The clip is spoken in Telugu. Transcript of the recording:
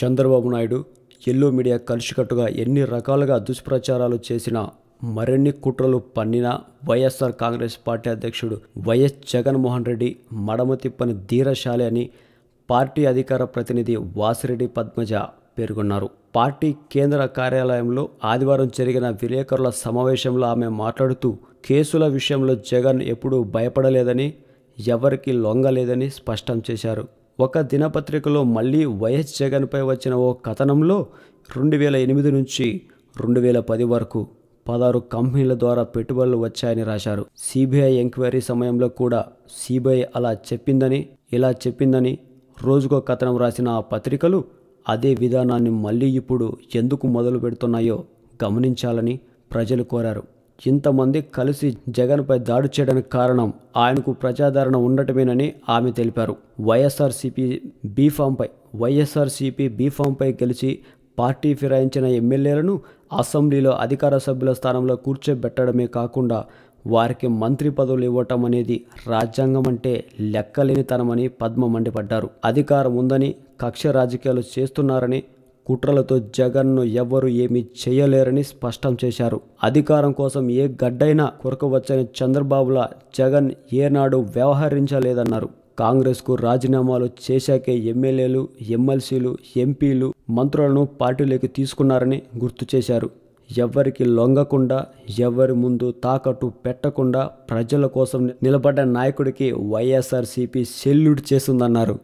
చంద్రబాబు నాయుడు ఎల్లో మీడియా కలిసికట్టుగా ఎన్ని రకాలుగా దుష్ప్రచారాలు చేసినా మరిన్ని కుట్రలు పన్నిన వైఎస్ఆర్ కాంగ్రెస్ పార్టీ అధ్యక్షుడు వైఎస్ జగన్మోహన్ రెడ్డి మడమ తిప్పని ధీరశాలి అని పార్టీ అధికార ప్రతినిధి వాసిరెడ్డి పద్మజ పేర్కొన్నారు పార్టీ కేంద్ర కార్యాలయంలో ఆదివారం జరిగిన విలేకరుల సమావేశంలో ఆమె మాట్లాడుతూ కేసుల విషయంలో జగన్ ఎప్పుడూ భయపడలేదని ఎవరికీ లొంగలేదని స్పష్టం చేశారు ఒక దినపత్రికలో మళ్ళీ వైఎస్ జగన్పై వచ్చిన ఓ కథనంలో రెండు వేల ఎనిమిది నుంచి రెండు వేల పది వరకు పదహారు కంపెనీల ద్వారా పెట్టుబడులు వచ్చాయని రాశారు సిబిఐ ఎంక్వైరీ సమయంలో కూడా సిబిఐ అలా చెప్పిందని ఇలా చెప్పిందని రోజుకో కథనం రాసిన ఆ పత్రికలు అదే విధానాన్ని మళ్ళీ ఇప్పుడు ఎందుకు మొదలు పెడుతున్నాయో గమనించాలని ప్రజలు కోరారు ఇంతమంది కలిసి జగన్పై దాడి చేయడానికి కారణం ఆయనకు ప్రజాదరణ ఉండటమేనని ఆమె తెలిపారు వైఎస్ఆర్సీపీ బీఫామ్పై వైఎస్ఆర్సీపీ బీఫామ్పై గెలిచి పార్టీ ఫిరాయించిన ఎమ్మెల్యేలను అసెంబ్లీలో అధికార సభ్యుల స్థానంలో కూర్చోబెట్టడమే కాకుండా వారికి మంత్రి పదవులు ఇవ్వటం అనేది రాజ్యాంగం అంటే లెక్కలేనితనమని పద్మ మండిపడ్డారు అధికారం ఉందని కక్ష రాజకీయాలు చేస్తున్నారని కుట్రలతో జగన్ను ఎవ్వరు ఏమీ చేయలేరని స్పష్టం చేశారు అధికారం కోసం ఏ గడ్డైనా కొరకవచ్చని చంద్రబాబులా జగన్ ఏనాడు వ్యవహరించలేదన్నారు కాంగ్రెస్కు రాజీనామాలు చేశాకే ఎమ్మెల్యేలు ఎమ్మెల్సీలు ఎంపీలు మంత్రులను పార్టీలోకి తీసుకున్నారని గుర్తు చేశారు ఎవ్వరికి లొంగకుండా ఎవరి ముందు తాకట్టు పెట్టకుండా ప్రజల కోసం నిలబడ్డ నాయకుడికి వైఎస్ఆర్సీపీ సెల్యూట్ చేసిందన్నారు